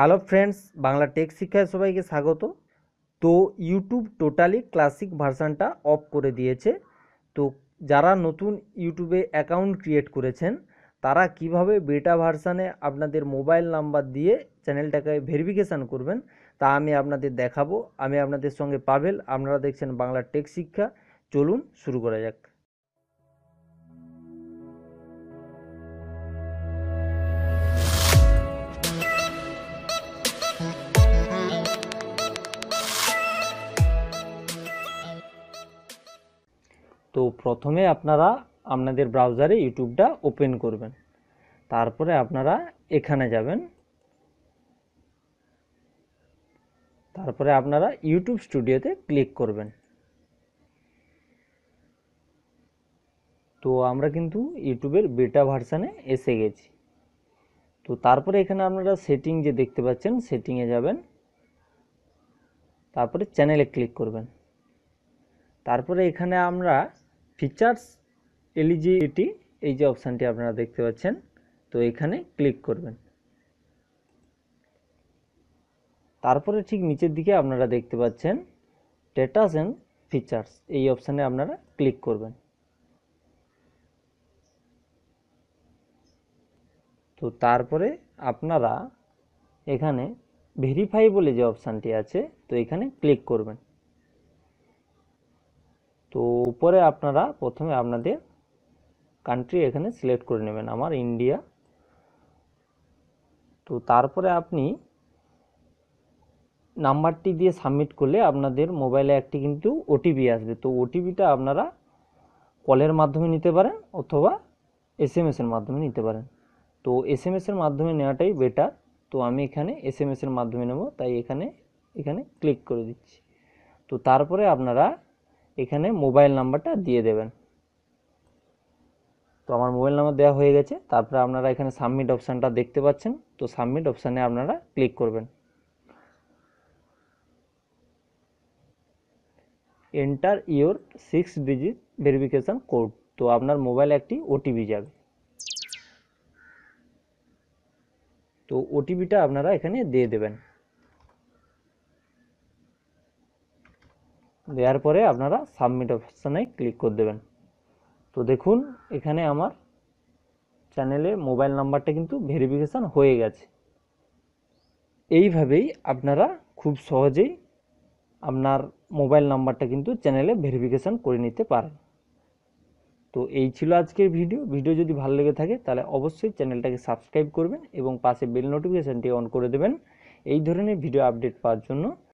hello friends Bangla take শিক্ষায় সবাইকে স্বাগত তো ইউটিউব টোটালি ক্লাসিক ভার্সানটা অফ করে দিয়েছে তো যারা নতুন ইউটিউবে অ্যাকাউন্ট ক্রিয়েট করেছেন তারা কিভাবে বেটা ভার্সানে আপনাদের মোবাইল নাম্বার দিয়ে চ্যানেলটাকে ভেরিফিকেশান করবেন তা আমি আপনাদের দেখাবো আমি আপনাদের সঙ্গে পাবেল আপনারা দেখছেন বাংলা টেক শিক্ষা চলুন শুরু করা যাক তো প্রথমে আপনারা আপনাদের ব্রাউজারে ইউটিউবটা ওপেন করবেন তারপরে আপনারা এখানে যাবেন তারপরে আপনারা ইউটিউব স্টুডিওতে ক্লিক করবেন তো আমরা কিন্তু ইউটিউবের বেটা ভার্সানে এসে গেছি তো তারপরে এখানে আপনারা সেটিং যে দেখতে পাচ্ছেন সেটিংয়ে যাবেন তারপরে চ্যানেলে ক্লিক করবেন তারপরে এখানে আমরা ফিচার্স এলিজিবিলিটি এই যে অপশানটি আপনারা দেখতে পাচ্ছেন তো এখানে ক্লিক করবেন তারপরে ঠিক নিচের দিকে আপনারা দেখতে পাচ্ছেন ডেটাস অ্যান্ড ফিচার্স এই অপশানে আপনারা ক্লিক করবেন তো তারপরে আপনারা এখানে ভেরিফাই বলে যে অপশানটি আছে তো এখানে ক্লিক করবেন তো উপরে আপনারা প্রথমে আপনাদের কান্ট্রি এখানে সিলেক্ট করে নেবেন আমার ইন্ডিয়া তো তারপরে আপনি নাম্বারটি দিয়ে সাবমিট করলে আপনাদের মোবাইলে একটি কিন্তু ওটিপি আসবে তো ওটিপিটা আপনারা কলের মাধ্যমে নিতে পারেন অথবা এস এম এর মাধ্যমে নিতে পারেন তো এস এম এর মাধ্যমে নেওয়াটাই বেটার তো আমি এখানে এস এম এসের মাধ্যমে নেব তাই এখানে এখানে ক্লিক করে দিচ্ছি তো তারপরে আপনারা এখানে মোবাইল নাম্বারটা দিয়ে দেবেন তো আমার মোবাইল নাম্বার দেওয়া হয়ে গেছে তারপরে আপনারা এখানে সাবমিট অপশানটা দেখতে পাচ্ছেন তো সাবমিট অপশানে আপনারা ক্লিক করবেন enter your six digit verification code তো আপনার মোবাইলে একটি ওটিপি যাবে তো ওটিপিটা আপনারা এখানে দিয়ে দেবেন দেওয়ার পরে আপনারা সাবমিট অপশানে ক্লিক করে দেবেন তো দেখুন এখানে আমার চ্যানেলে মোবাইল নাম্বারটা কিন্তু ভেরিফিকেশান হয়ে গেছে এইভাবেই আপনারা খুব সহজেই আপনার মোবাইল নাম্বারটা কিন্তু চ্যানেলে ভেরিফিকেশান করে নিতে পারেন তো এই ছিল আজকের ভিডিও ভিডিও যদি ভালো লেগে থাকে তাহলে অবশ্যই চ্যানেলটাকে সাবস্ক্রাইব করবেন এবং পাশে বেল নোটিফিকেশানটি অন করে দেবেন এই ধরনের ভিডিও আপডেট পাওয়ার জন্য